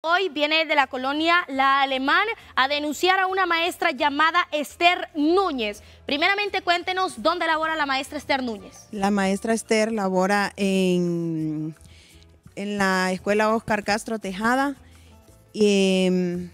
Hoy viene de la colonia La Alemán a denunciar a una maestra llamada Esther Núñez. Primeramente cuéntenos dónde labora la maestra Esther Núñez. La maestra Esther labora en, en la escuela Oscar Castro Tejada. Em,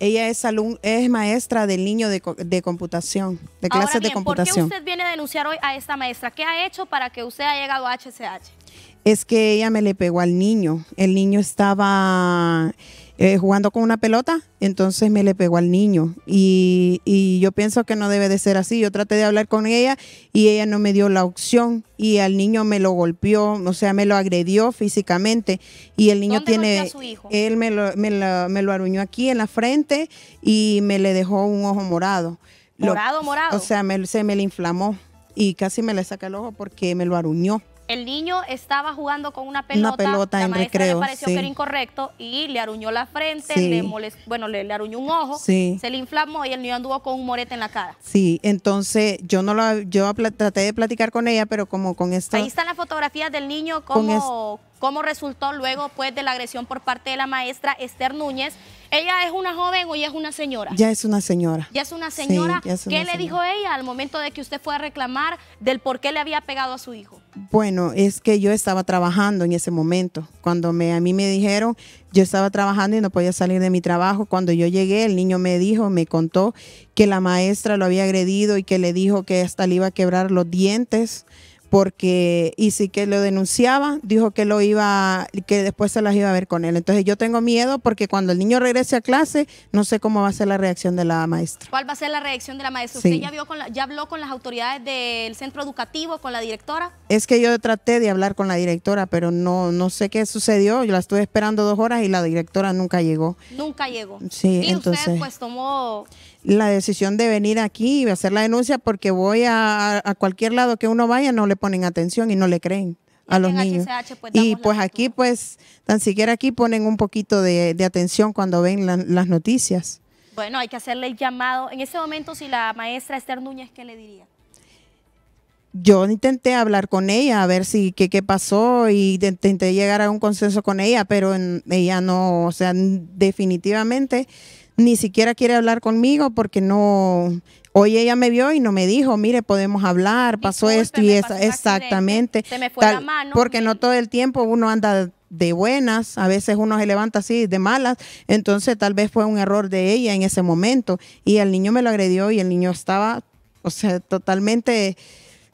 ella es, es maestra del niño de, de computación, de clases de computación. ¿Por qué usted viene a denunciar hoy a esta maestra? ¿Qué ha hecho para que usted haya llegado a HCH? es que ella me le pegó al niño. El niño estaba eh, jugando con una pelota, entonces me le pegó al niño. Y, yo pienso que no debe de ser así. Yo traté de hablar con ella y ella no me dio la opción. Y al niño me lo golpeó, o sea, me lo agredió físicamente. Y el niño tiene. A su hijo? Él me lo, me, aruñó aquí en la frente y me le dejó un ojo morado. Morado, morado. O sea, se me le inflamó y casi me le saca el ojo porque me lo aruñó. El niño estaba jugando con una pelota, una pelota la maestra le pareció que era incorrecto y le aruñó la frente, le molest... bueno, le, aruñó un ojo, se le inflamó y el niño anduvo con un morete en la cara. Sí, entonces yo no lo, yo traté de platicar con ella, pero como con esta... Ahí están las fotografías del niño como... Con ¿Cómo resultó luego pues de la agresión por parte de la maestra Esther Núñez. ¿Ella es una joven o ya es una señora? Ya es una señora. Ya es una señora. ¿Qué le dijo ella al momento de que usted fue a reclamar del por qué le había pegado a su hijo? Bueno, es que yo estaba trabajando en ese momento. Cuando me, a mí me dijeron, yo estaba trabajando y no podía salir de mi trabajo. Cuando yo llegué, el niño me dijo, me contó que la maestra lo había agredido y que le dijo que hasta le iba a quebrar los dientes porque y sí que lo denunciaba, dijo que lo iba, que después se las iba a ver con él. Entonces yo tengo miedo porque cuando el niño regrese a clase, no sé cómo va a ser la reacción de la maestra. ¿Cuál va a ser la reacción de la maestra? ¿Usted ya, vio con ya habló con las autoridades del centro educativo, con la directora? Es que yo traté de hablar con la directora, pero no, no sé qué sucedió. Yo la estuve esperando dos horas y la directora nunca llegó. Nunca llegó. Sí, y entonces, usted pues tomó la decisión de venir aquí y hacer la denuncia porque voy a, a cualquier lado que uno vaya, no le ponen atención y no le creen a los niños. Pues, y pues aquí, pues, tan siquiera aquí ponen un poquito de, atención cuando ven las noticias. Bueno, hay que hacerle el llamado. En ese momento, si la maestra Esther Núñez, ¿qué le diría? Yo intenté hablar con ella a ver si qué, pasó y intenté llegar a un consenso con ella, pero ella no, o sea, definitivamente ni siquiera quiere hablar conmigo porque no, hoy ella me vio y no me dijo, mire, podemos hablar, pasó esto y eso, exactamente. Se me fue la mano, porque no todo el tiempo uno anda de buenas, a veces uno se levanta así de malas, entonces tal vez fue un error de ella en ese momento y el niño me lo agredió y el niño estaba, o sea, totalmente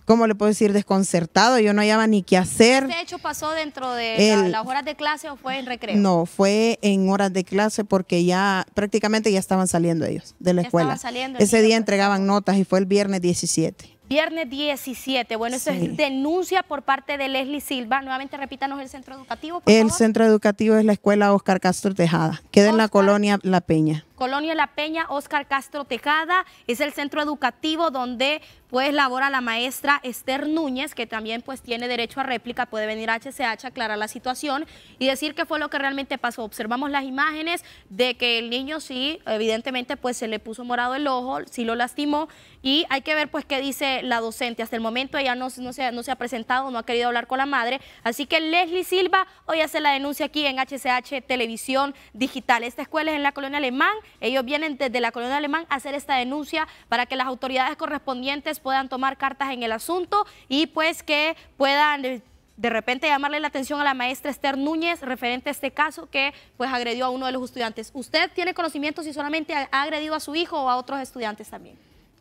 ¿cómo le puedo decir? Desconcertado, yo no hallaba ni qué hacer. ¿Este hecho pasó dentro de las horas de clase o fue en recreo? No, fue en horas de clase porque ya prácticamente ya estaban saliendo ellos de la ya escuela. Saliendo Ese día pues. entregaban notas y fue el viernes 17. Viernes 17, bueno, eso es denuncia por parte de Leslie Silva. Nuevamente repítanos el centro educativo. Por el centro educativo es la escuela Oscar Castro Tejada, queda en la colonia La Peña. Colonia La Peña, Oscar Castro Tejada, es el centro educativo donde pues labora la maestra Esther Núñez, que también pues tiene derecho a réplica, puede venir a HCH a aclarar la situación y decir qué fue lo que realmente pasó. Observamos las imágenes de que el niño sí, evidentemente pues se le puso morado el ojo, sí lo lastimó y hay que ver pues qué dice la docente. Hasta el momento ella no, no, se, no se ha presentado, no ha querido hablar con la madre, así que Leslie Silva hoy hace la denuncia aquí en HCH Televisión Digital. Esta escuela es en la colonia Alemán, ellos vienen desde la colonia alemán a hacer esta denuncia para que las autoridades correspondientes puedan tomar cartas en el asunto y pues que puedan de repente llamarle la atención a la maestra Esther Núñez referente a este caso que pues agredió a uno de los estudiantes. ¿Usted tiene conocimiento si solamente ha agredido a su hijo o a otros estudiantes también?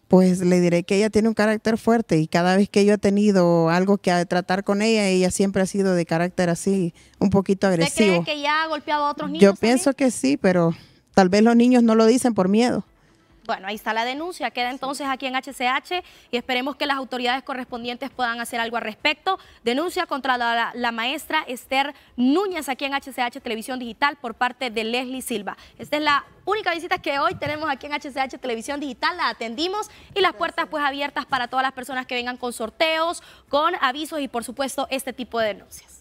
Pues le diré que ella tiene un carácter fuerte y cada vez que yo he tenido algo que tratar con ella, ella siempre ha sido de carácter así, un poquito agresivo. cree que ya ha golpeado a otros niños? Yo pienso que sí, pero Tal vez los niños no lo dicen por miedo. Bueno, ahí está la denuncia, queda entonces aquí en HCH y esperemos que las autoridades correspondientes puedan hacer algo al respecto. Denuncia contra la, maestra Esther Núñez aquí en HCH Televisión Digital por parte de Leslie Silva. Esta es la única visita que hoy tenemos aquí en HCH Televisión Digital, la atendimos y las puertas pues abiertas para todas las personas que vengan con sorteos, con avisos y por supuesto este tipo de denuncias.